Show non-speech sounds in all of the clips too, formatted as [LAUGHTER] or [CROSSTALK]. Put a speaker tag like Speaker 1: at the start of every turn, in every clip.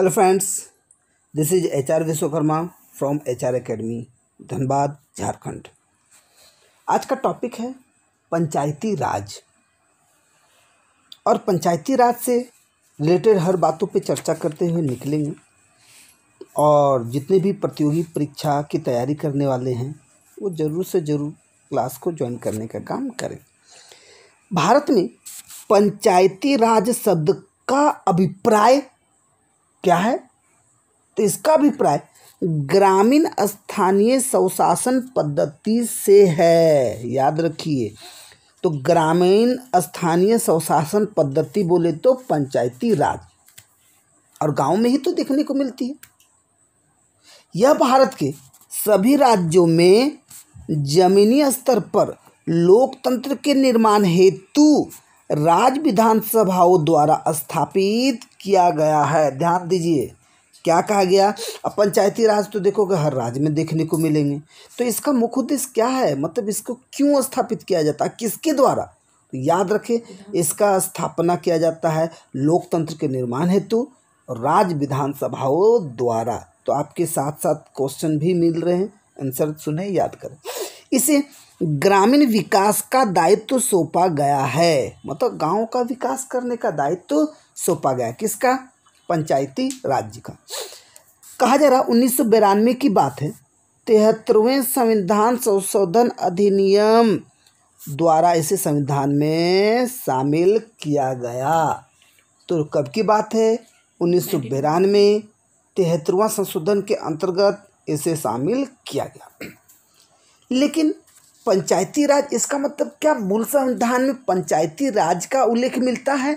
Speaker 1: Hello friends this is H R Vishwakarma from H R academy Dhanbad Jharkhand आज का topic है पंचायती राज और पंचायती राज से रिलेटेड हर बातों पे चर्चा करते हुए निकलेंगे और जितने भी प्रतियोगी परीक्षा की तैयारी करने वाले हैं वो ज़रूर से ज़रूर क्लास को ज्वाइन करने का काम करें भारत में पंचायती राज शब्द का अभिप्राय क्या है तो इसका अभिप्राय ग्रामीण स्थानीय स्वशासन पद्धति से है याद रखिए तो ग्रामीण स्थानीय स्वशासन पद्धति बोले तो पंचायती राज और गांव में ही तो देखने को मिलती है यह भारत के सभी राज्यों में जमीनी स्तर पर लोकतंत्र के निर्माण हेतु राज्य विधानसभाओं द्वारा स्थापित किया गया है ध्यान दीजिए क्या कहा गया अब पंचायती राज तो देखोगे हर राज्य में देखने को मिलेंगे तो इसका मुख्य उद्देश्य क्या है मतलब इसको क्यों स्थापित किया जाता है किसके द्वारा तो याद रखें इसका स्थापना किया जाता है लोकतंत्र के निर्माण हेतु राज्य विधानसभाओं द्वारा तो आपके साथ साथ क्वेश्चन भी मिल रहे हैं आंसर सुने याद करें इसे ग्रामीण विकास का दायित्व तो सौंपा गया है मतलब गांव का विकास करने का दायित्व तो सौंपा गया किसका पंचायती राज्य का कहा जा रहा उन्नीस सौ बिरानवे की बात है तिहत्तरवें संविधान संशोधन अधिनियम द्वारा इसे संविधान में शामिल किया गया तो कब की बात है उन्नीस सौ बिरानवे तिहत्तरवा संशोधन के अंतर्गत इसे शामिल किया गया लेकिन पंचायती राज इसका मतलब क्या मूल संविधान में पंचायती राज का उल्लेख मिलता है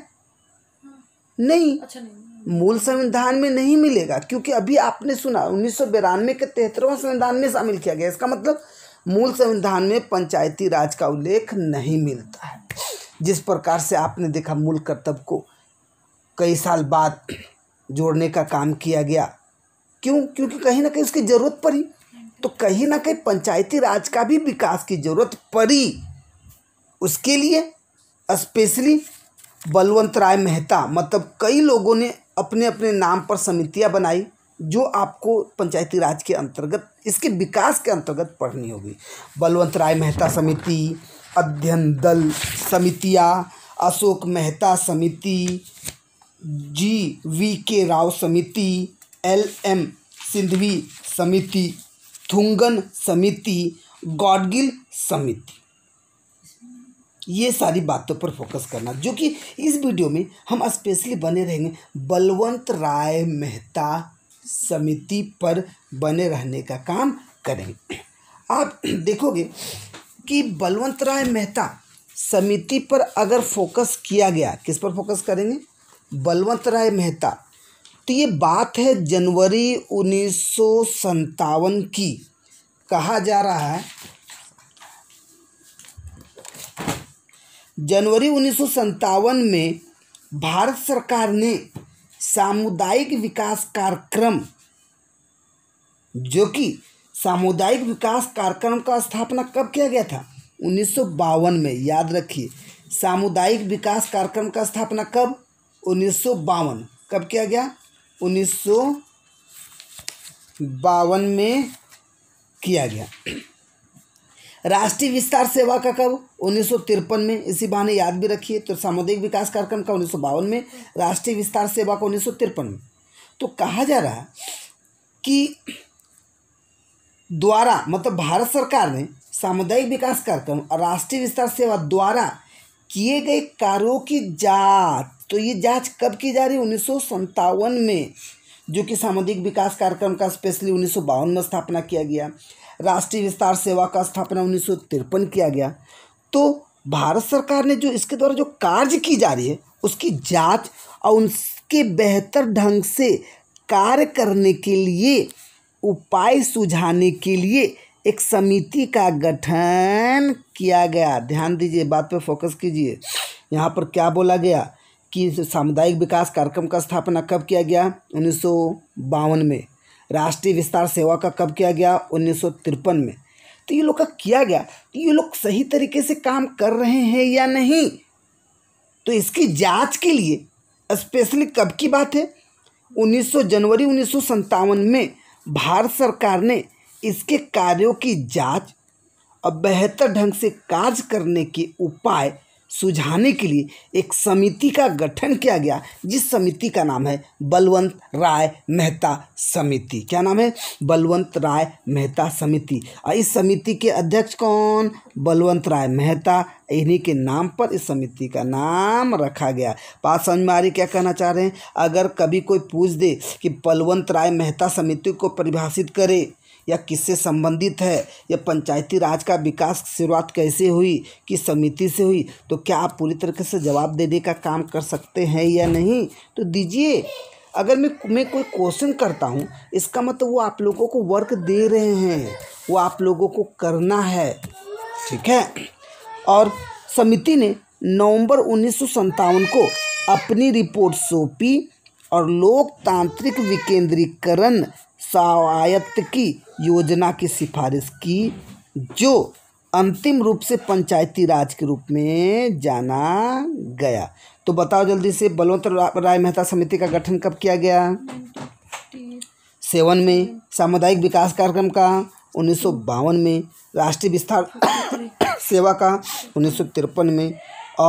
Speaker 1: नहीं, अच्छा नहीं। मूल संविधान में नहीं मिलेगा क्योंकि अभी आपने सुना उन्नीस सौ बिरानवे के तेहतरवा संविधान में शामिल किया गया इसका मतलब मूल संविधान में पंचायती राज का उल्लेख नहीं मिलता है जिस प्रकार से आपने देखा मूल कर्तव्य को कई साल बाद जोड़ने का काम किया गया क्यों क्योंकि कहीं ना कहीं उसकी ज़रूरत पड़ी तो कहीं ना कहीं पंचायती राज का भी विकास की ज़रूरत पड़ी उसके लिए स्पेशली बलवंत राय मेहता मतलब कई लोगों ने अपने अपने नाम पर समितियां बनाई जो आपको पंचायती राज के अंतर्गत इसके विकास के अंतर्गत पढ़नी होगी बलवंत राय मेहता समिति अध्ययन दल समितियाँ अशोक मेहता समिति जी वी के राव समिति एल एम सिंधवी समिति थुंगन समिति गॉडगिल समिति ये सारी बातों पर फोकस करना जो कि इस वीडियो में हम स्पेशली बने रहेंगे बलवंत राय मेहता समिति पर बने रहने का काम करेंगे आप देखोगे कि बलवंत राय मेहता समिति पर अगर फोकस किया गया किस पर फोकस करेंगे बलवंत राय मेहता तो ये बात है जनवरी उन्नीस की कहा जा रहा है जनवरी उन्नीस में भारत सरकार ने सामुदायिक विकास कार्यक्रम जो कि सामुदायिक विकास कार्यक्रम का स्थापना कब किया गया था उन्नीस में याद रखिए सामुदायिक विकास कार्यक्रम का स्थापना कब उन्नीस कब किया गया उन्नीस सौ बावन में किया गया राष्ट्रीय विस्तार सेवा का कब उन्नीस में इसी बहाने याद भी रखिए तो सामुदायिक विकास कार्यक्रम का उन्नीस में राष्ट्रीय विस्तार सेवा का उन्नीस में तो कहा जा रहा कि द्वारा मतलब भारत सरकार ने सामुदायिक विकास कार्यक्रम और राष्ट्रीय विस्तार सेवा द्वारा किए गए कार्यों की जांच तो ये जांच कब की जा रही है उन्नीस में जो कि सामुदायिक विकास कार्यक्रम का स्पेशली उन्नीस में स्थापना किया गया राष्ट्रीय विस्तार सेवा का स्थापना उन्नीस किया गया तो भारत सरकार ने जो इसके द्वारा जो कार्य की जा रही है उसकी जांच और उनके बेहतर ढंग से कार्य करने के लिए उपाय सुझाने के लिए एक समिति का गठन किया गया ध्यान दीजिए बात पर फोकस कीजिए यहाँ पर क्या बोला गया कि सामुदायिक विकास कार्यक्रम का स्थापना कब किया गया उन्नीस में राष्ट्रीय विस्तार सेवा का कब किया गया उन्नीस में तो ये लोग का किया गया तो ये लोग सही तरीके से काम कर रहे हैं या नहीं तो इसकी जांच के लिए स्पेशली कब की बात है 1900 जनवरी उन्नीस में भारत सरकार ने इसके कार्यों की जांच और बेहतर ढंग से कार्य करने के उपाय सुझाने के लिए एक समिति का गठन किया गया जिस समिति का नाम है बलवंत राय मेहता समिति क्या नाम है बलवंत राय मेहता समिति और इस समिति के अध्यक्ष कौन बलवंत राय मेहता इन्हीं के नाम पर इस समिति का नाम रखा गया बात समझ में आ रही क्या कहना चाह रहे हैं अगर कभी कोई पूछ दे कि बलवंत राय मेहता समिति को परिभाषित करे या किससे संबंधित है या पंचायती राज का विकास शुरुआत कैसे हुई किस समिति से हुई तो क्या आप पूरी तरीके से जवाब देने का काम कर सकते हैं या नहीं तो दीजिए अगर मैं मैं कोई क्वेश्चन करता हूँ इसका मतलब वो आप लोगों को वर्क दे रहे हैं वो आप लोगों को करना है ठीक है और समिति ने नवंबर उन्नीस को अपनी रिपोर्ट सौंपी और लोकतांत्रिक विकेंद्रीकरण स्वायत्त की योजना की सिफारिश की जो अंतिम रूप से पंचायती राज के रूप में जाना गया तो बताओ जल्दी से बलवंत राय मेहता समिति का गठन कब किया गया सेवन में सामुदायिक विकास कार्यक्रम का उन्नीस में राष्ट्रीय विस्तार [COUGHS] सेवा का उन्नीस में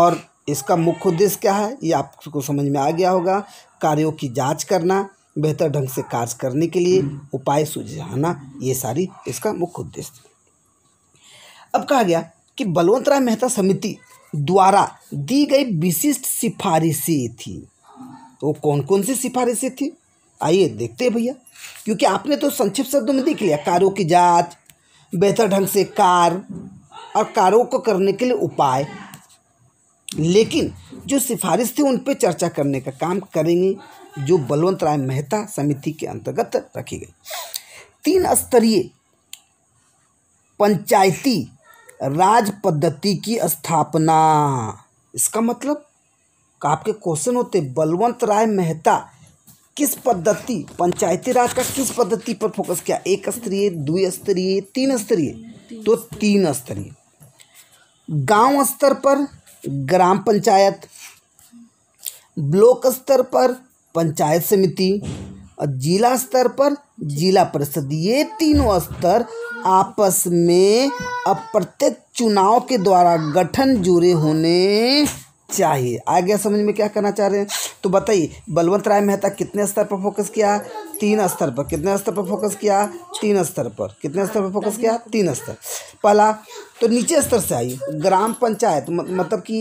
Speaker 1: और इसका मुख्य उद्देश्य क्या है ये आपको समझ में आ गया होगा कार्यों की जांच करना बेहतर ढंग से कार्य करने के लिए हम्म। उपाय सुझाना ये सारी इसका मुख्य उद्देश्य अब कहा गया कि बलवंत राय मेहता समिति द्वारा दी गई विशिष्ट सिफारिशें थी वो कौन कौन सी सिफारिशें थी आइए देखते हैं भैया क्योंकि आपने तो संक्षिप्त शब्दों में देख लिया कारों की जांच बेहतर ढंग से कार और कारों को करने के लिए उपाय लेकिन जो सिफारिश थी उन पर चर्चा करने का काम करेंगे जो बलवंत राय मेहता समिति के अंतर्गत रखी गई तीन स्तरीय पंचायती राज पद्धति की स्थापना इसका मतलब आपके क्वेश्चन होते बलवंत राय मेहता किस पद्धति पंचायती राज का किस पद्धति पर फोकस किया एक स्तरीय द्वि स्तरीय तीन स्तरीय तो तीन स्तरीय गांव स्तर पर ग्राम पंचायत ब्लॉक स्तर पर पंचायत समिति और जिला स्तर पर जिला परिषद ये तीनों स्तर आपस में अप्रत्यक्ष चुनाव के द्वारा गठन जुड़े होने चाहिए आ गया समझ में क्या करना चाह रहे हैं तो बताइए बलवंत राय मेहता कितने स्तर पर फोकस किया तीन स्तर पर कितने स्तर पर फोकस किया तीन स्तर पर कितने स्तर पर फोकस किया तीन स्तर पहला तो नीचे स्तर से आई ग्राम पंचायत मतलब कि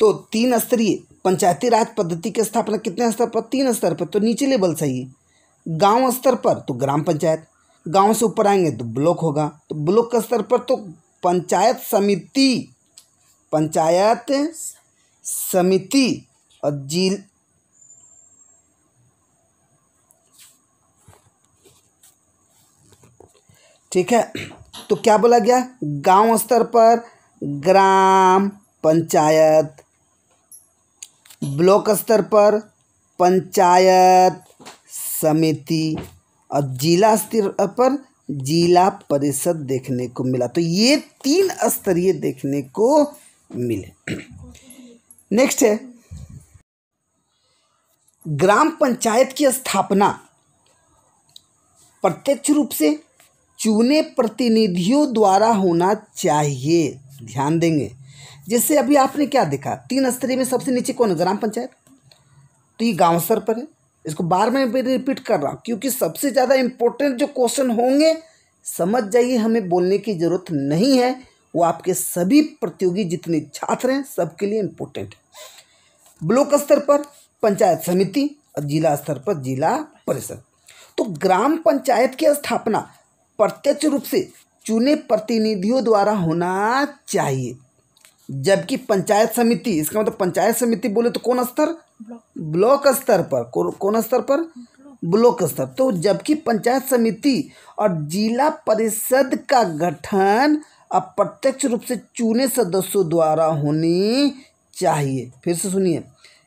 Speaker 1: तो तीन स्तरीय पंचायती राज पद्धति की स्थापना कितने स्तर पर तीन स्तर पर तो नीचे लेवल सही गांव स्तर पर तो ग्राम पंचायत गांव से ऊपर आएंगे तो ब्लॉक होगा तो ब्लॉक स्तर पर तो पंचायत समिति पंचायत समिति और जिल ठीक है तो क्या बोला गया गांव स्तर पर ग्राम पंचायत ब्लॉक स्तर पर पंचायत समिति और जिला स्तर पर जिला परिषद देखने को मिला तो ये तीन स्तरीय देखने को मिले नेक्स्ट है ग्राम पंचायत की स्थापना प्रत्यक्ष रूप से चुने प्रतिनिधियों द्वारा होना चाहिए ध्यान देंगे जैसे अभी आपने क्या देखा तीन स्तरीय में सबसे नीचे कौन है ग्राम पंचायत तो ये गाँव स्तर पर है इसको बार में रिपीट कर रहा हूँ क्योंकि सबसे ज़्यादा इम्पोर्टेंट जो क्वेश्चन होंगे समझ जाइए हमें बोलने की ज़रूरत नहीं है वो आपके सभी प्रतियोगी जितने छात्र हैं सबके लिए इम्पोर्टेंट है ब्लॉक स्तर पर पंचायत समिति और जिला स्तर पर जिला परिषद तो ग्राम पंचायत की स्थापना प्रत्यक्ष रूप से चुने प्रतिनिधियों द्वारा होना चाहिए जबकि पंचायत समिति इसका मतलब पंचायत समिति बोले तो कौन स्तर ब्लॉक स्तर पर कौन स्तर पर ब्लॉक स्तर तो जबकि पंचायत समिति और जिला परिषद का गठन अप्रत्यक्ष रूप से चुने सदस्यों द्वारा होनी चाहिए फिर से सुनिए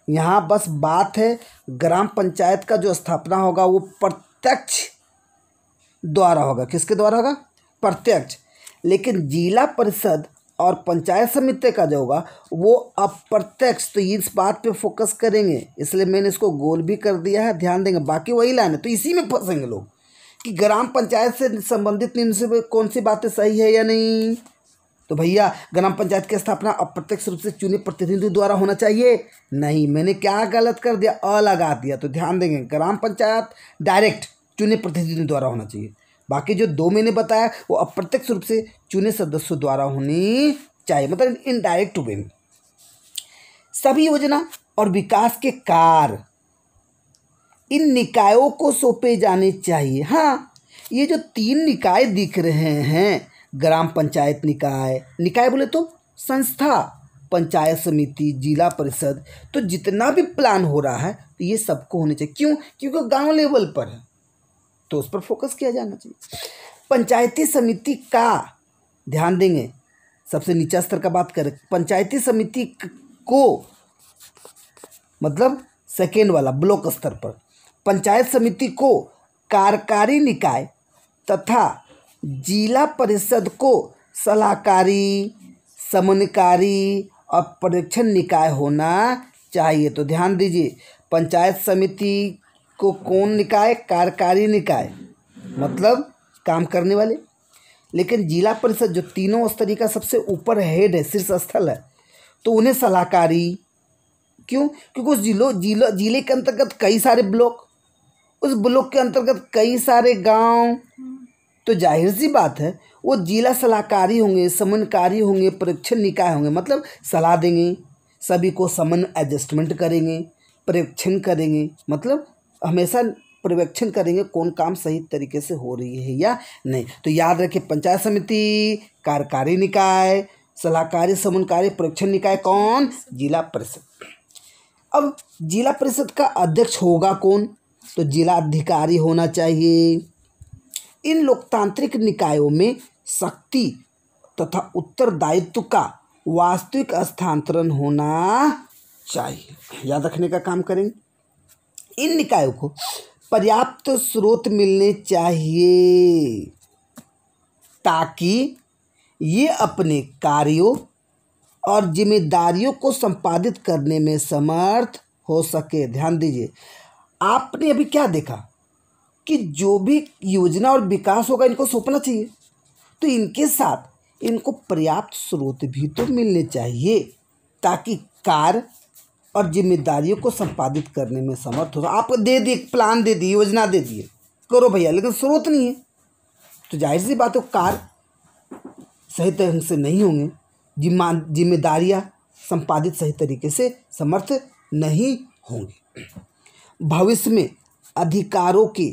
Speaker 1: यहाँ बस बात है ग्राम पंचायत का जो स्थापना होगा वो प्रत्यक्ष द्वारा होगा किसके द्वारा होगा प्रत्यक्ष लेकिन जिला परिषद और पंचायत समिति का जो होगा वो अप्रत्यक्ष तो इस बात पे फोकस करेंगे इसलिए मैंने इसको गोल भी कर दिया है ध्यान देंगे बाकी वही लाइन है तो इसी में फंसेंगे लोग कि ग्राम पंचायत से संबंधित निम्न कौन सी बातें सही है या नहीं तो भैया ग्राम पंचायत की स्थापना अप्रत्यक्ष रूप से चुने प्रतिनिधि द्वारा होना चाहिए नहीं मैंने क्या गलत कर दिया अलगा दिया तो ध्यान देंगे ग्राम पंचायत डायरेक्ट चुने प्रतिनिधि द्वारा होना चाहिए बाकी जो दो मैंने बताया वो अप्रत्यक्ष रूप से चुने सदस्यों द्वारा होनी चाहिए मतलब इनडायरेक्ट वे में सभी योजना और विकास के कार्य इन निकायों को सौंपे जाने चाहिए हाँ ये जो तीन निकाय दिख रहे हैं ग्राम पंचायत निकाय निकाय बोले तो संस्था पंचायत समिति जिला परिषद तो जितना भी प्लान हो रहा है तो ये सबको होने चाहिए क्यों क्योंकि गांव लेवल पर है तो उस पर फोकस किया जाना चाहिए पंचायती समिति का ध्यान देंगे सबसे नीचा स्तर का बात करें पंचायती समिति को मतलब सेकेंड वाला ब्लॉक स्तर पर पंचायत समिति को कार्यकारी निकाय तथा जिला परिषद को सलाहकारी समन्वयकारी और परीक्षण निकाय होना चाहिए तो ध्यान दीजिए पंचायत समिति को कौन निकाय कार्यकारी निकाय मतलब काम करने वाले लेकिन जिला परिषद जो तीनों स्तरीय का सबसे ऊपर हेड है शीर्ष स्थल है तो उन्हें सलाहकारी क्यों क्योंकि उस जिलो जिलो जिले के अंतर्गत कई सारे ब्लॉक उस ब्लॉक के अंतर्गत कई सारे गांव तो जाहिर सी बात है वो जिला सलाहकारी होंगे समन्वयकारी होंगे परीक्षण निकाय होंगे मतलब सलाह देंगे सभी को समन एडजस्टमेंट करेंगे परीक्षण करेंगे मतलब हमेशा पर्यवेक्षण करेंगे कौन काम सही तरीके से हो रही है या नहीं तो याद रखिए पंचायत समिति कार्यकारी निकाय सलाहकारी समन्वकारी परीक्षण निकाय कौन जिला परिषद अब जिला परिषद का अध्यक्ष होगा कौन तो जिला अधिकारी होना चाहिए इन लोकतांत्रिक निकायों में शक्ति तथा उत्तरदायित्व का वास्तविक स्थानांतरण होना चाहिए याद रखने का काम करेंगे इन निकायों को पर्याप्त स्रोत मिलने चाहिए ताकि ये अपने कार्यों और जिम्मेदारियों को संपादित करने में समर्थ हो सके ध्यान दीजिए आपने अभी क्या देखा कि जो भी योजना और विकास होगा इनको सौंपना चाहिए तो इनके साथ इनको पर्याप्त स्रोत भी तो मिलने चाहिए ताकि कार्य और जिम्मेदारियों को संपादित करने में समर्थ हो आप दे दिए प्लान दे दिए योजना दे दिए करो भैया लेकिन स्रोत नहीं है तो जाहिर सी बात हो कार सही ढंग से नहीं होंगे जिम्मा जिम्मेदारियाँ संपादित सही तरीके से समर्थ नहीं होंगी भविष्य में अधिकारों के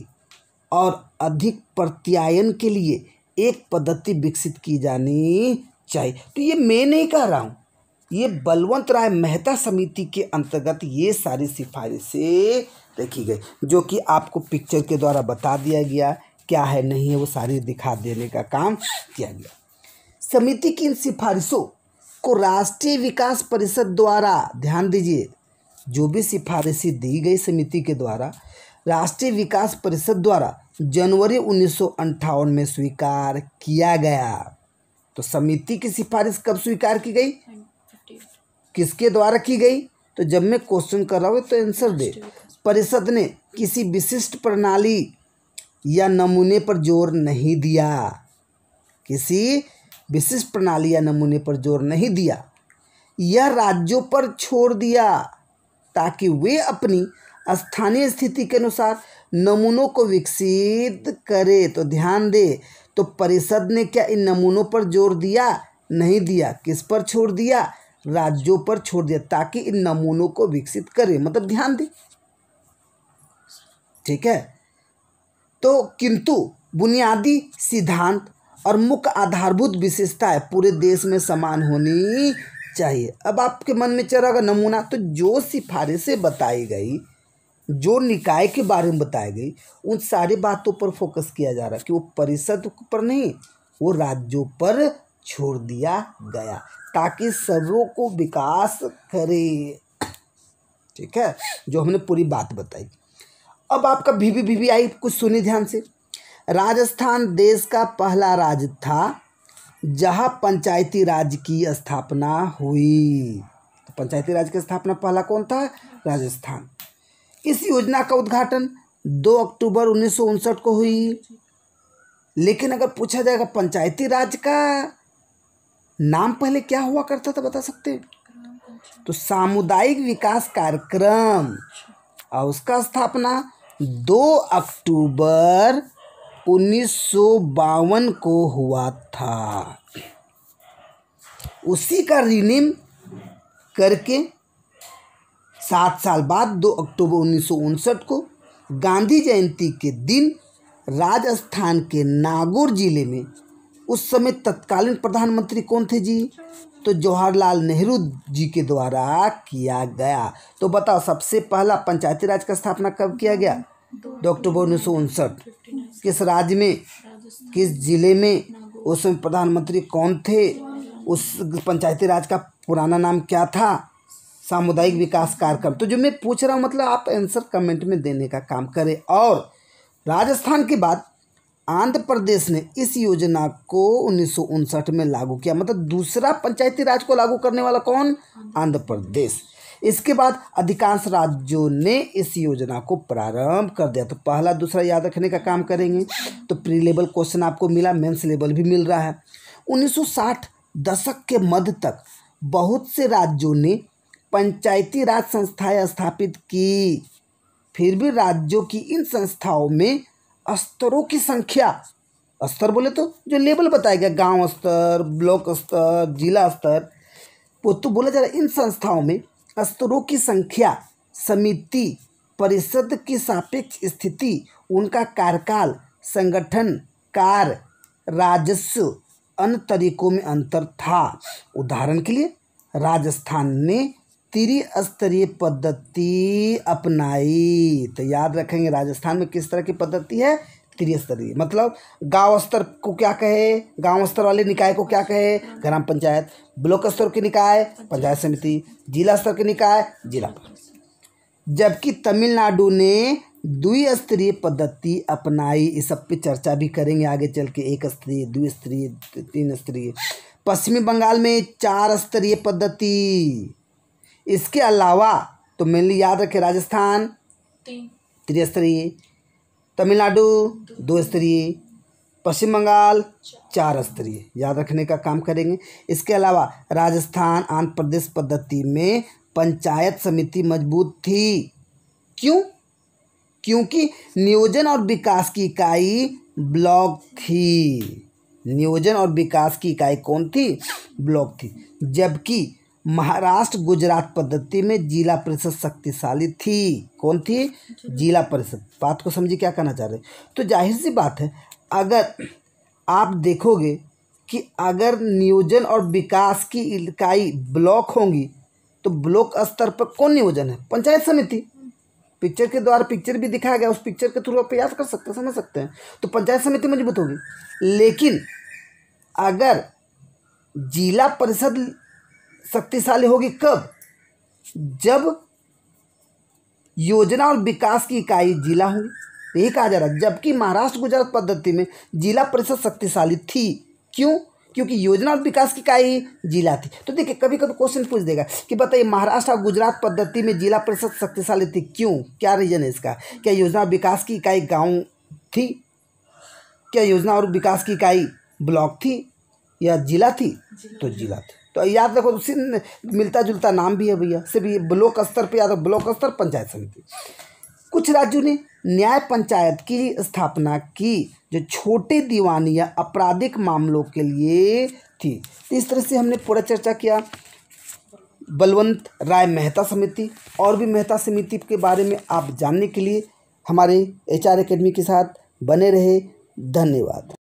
Speaker 1: और अधिक प्रत्यायन के लिए एक पद्धति विकसित की जानी चाहिए तो ये मैं नहीं कह रहा हूँ ये बलवंत राय मेहता समिति के अंतर्गत ये सारी सिफारिशें रखी गई जो कि आपको पिक्चर के द्वारा बता दिया गया क्या है नहीं है वो सारी दिखा देने का काम किया गया समिति की इन सिफारिशों को राष्ट्रीय विकास परिषद द्वारा ध्यान दीजिए जो भी सिफारिशें दी गई समिति के द्वारा राष्ट्रीय विकास परिषद द्वारा जनवरी उन्नीस में स्वीकार किया गया तो समिति की सिफारिश कब स्वीकार की गई किसके द्वारा की गई तो जब मैं क्वेश्चन कर रहा हूँ तो आंसर दे परिषद ने किसी विशिष्ट प्रणाली या नमूने पर जोर नहीं दिया किसी विशिष्ट प्रणाली या नमूने पर जोर नहीं दिया यह राज्यों पर छोड़ दिया ताकि वे अपनी स्थानीय स्थिति के अनुसार नमूनों को विकसित करे तो ध्यान दे तो परिषद ने क्या इन नमूनों पर जोर दिया नहीं दिया किस पर छोड़ दिया राज्यों पर छोड़ दिया ताकि इन नमूनों को विकसित करें मतलब ध्यान दें ठीक है तो किंतु बुनियादी सिद्धांत और मुख्य आधारभूत विशेषताएं पूरे देश में समान होनी चाहिए अब आपके मन में चल रहा नमूना तो जो सिफारिशें बताई गई जो निकाय के बारे में बताई गई उन सारी बातों पर फोकस किया जा रहा है कि वो परिषद पर नहीं वो राज्यों पर छोड़ दिया गया ताकि सर्वों को विकास करे ठीक है जो हमने पूरी बात बताई अब आपका भीवी भीवी आई कुछ सुनी ध्यान से राजस्थान देश का पहला राज्य था जहाँ पंचायती राज की स्थापना हुई तो पंचायती राज की स्थापना पहला कौन था राजस्थान इस योजना का उद्घाटन 2 अक्टूबर उन्नीस को हुई लेकिन अगर पूछा जाएगा पंचायती राज का नाम पहले क्या हुआ करता था बता सकते हैं तो सामुदायिक विकास कार्यक्रम और उसका स्थापना 2 अक्टूबर उन्नीस को हुआ था उसी का रिनेम करके सात साल बाद 2 अक्टूबर उन्नीस को गांधी जयंती के दिन राजस्थान के नागौर जिले में उस समय तत्कालीन प्रधानमंत्री कौन थे जी तो जवाहरलाल नेहरू जी के द्वारा किया गया तो बताओ सबसे पहला पंचायती राज का स्थापना कब किया गया दो अक्टूबर उन्नीस सौ उनसठ किस राज्य में किस जिले में उस समय प्रधानमंत्री कौन थे उस पंचायती राज का पुराना नाम क्या था सामुदायिक विकास कार्यक्रम तो जो मैं पूछ रहा हूँ मतलब आप आंसर कमेंट में देने का काम करें और राजस्थान के बाद आंध्र प्रदेश ने इस योजना को उन्नीस में लागू किया मतलब दूसरा पंचायती राज को लागू करने वाला कौन आंध्र प्रदेश इसके बाद अधिकांश राज्यों ने इस योजना को प्रारंभ कर दिया तो पहला दूसरा याद रखने का काम करेंगे तो प्री लेवल क्वेश्चन आपको मिला मेंस लेवल भी मिल रहा है 1960 दशक के मध्य तक बहुत से राज्यों ने पंचायती राज संस्थाएं स्थापित की फिर भी राज्यों की इन संस्थाओं में स्तरों की संख्या स्तर बोले तो जो लेवल बताया गया गांव स्तर ब्लॉक स्तर जिला स्तर वो तो बोला जा रहा है इन संस्थाओं में स्तरों की संख्या समिति परिषद की सापेक्ष स्थिति उनका कार्यकाल संगठन कार्य राजस्व अन्य तरीकों में अंतर था उदाहरण के लिए राजस्थान में त्रिस्तरीय पद्धति अपनाई तो याद रखेंगे राजस्थान में किस तरह की पद्धति है त्रिस्तरीय मतलब गांव स्तर को क्या कहे गांव स्तर वाले निकाय को क्या कहे ग्राम पंचायत ब्लॉक स्तर के निकाय पंचायत समिति जिला स्तर के निकाय जिला जबकि तमिलनाडु ने द्विस्तरीय पद्धति अपनाई इस सब पे चर्चा भी करेंगे आगे चल के एक स्तरीय द्विस्तरीय तीन स्तरीय पश्चिमी बंगाल में चार स्तरीय पद्धति इसके अलावा तो मेनली याद रखें राजस्थान त्रिस्तरीय तमिलनाडु दो स्तरीय पश्चिम बंगाल चार स्तरीय याद रखने का काम करेंगे इसके अलावा राजस्थान आंध्र प्रदेश पद्धति में पंचायत समिति मजबूत थी क्यों क्योंकि नियोजन और विकास की इकाई ब्लॉक थी नियोजन और विकास की इकाई कौन थी ब्लॉक थी जबकि महाराष्ट्र गुजरात पद्धति में जिला परिषद शक्तिशाली थी कौन थी जिला परिषद बात को समझिए क्या कहना चाह रहे तो जाहिर सी बात है अगर आप देखोगे कि अगर नियोजन और विकास की इकाई ब्लॉक होंगी तो ब्लॉक स्तर पर कौन नियोजन है पंचायत समिति पिक्चर के द्वारा पिक्चर भी दिखाया गया उस पिक्चर के थ्रू आप प्रयास कर सकते हैं समझ सकते हैं तो पंचायत समिति मजबूत होगी लेकिन अगर जिला परिषद शक्तिशाली होगी कब जब योजना और विकास की इकाई जिला हुई यही कहा जा रहा है जबकि महाराष्ट्र गुजरात पद्धति में जिला परिषद शक्तिशाली थी क्यों क्योंकि योजना और विकास की इकाई जिला थी तो देखिए कभी कभी क्वेश्चन पूछ देगा कि बताइए महाराष्ट्र और गुजरात पद्धति में जिला परिषद शक्तिशाली थी क्यों क्या रीजन है इसका क्या योजना और विकास की इकाई गाँव थी क्या योजना और विकास की इकाई ब्लॉक थी या जिला थी तो जिला थी तो याद रखो उसी मिलता जुलता नाम भी है भैया सिर्फ ये ब्लॉक स्तर पर याद रखो ब्लॉक स्तर पंचायत समिति कुछ राज्यों ने न्याय पंचायत की स्थापना की जो छोटे दीवानी या आपराधिक मामलों के लिए थी तो इस तरह से हमने पूरा चर्चा किया बलवंत राय मेहता समिति और भी मेहता समिति के बारे में आप जानने के लिए हमारे एच आर के साथ बने रहे धन्यवाद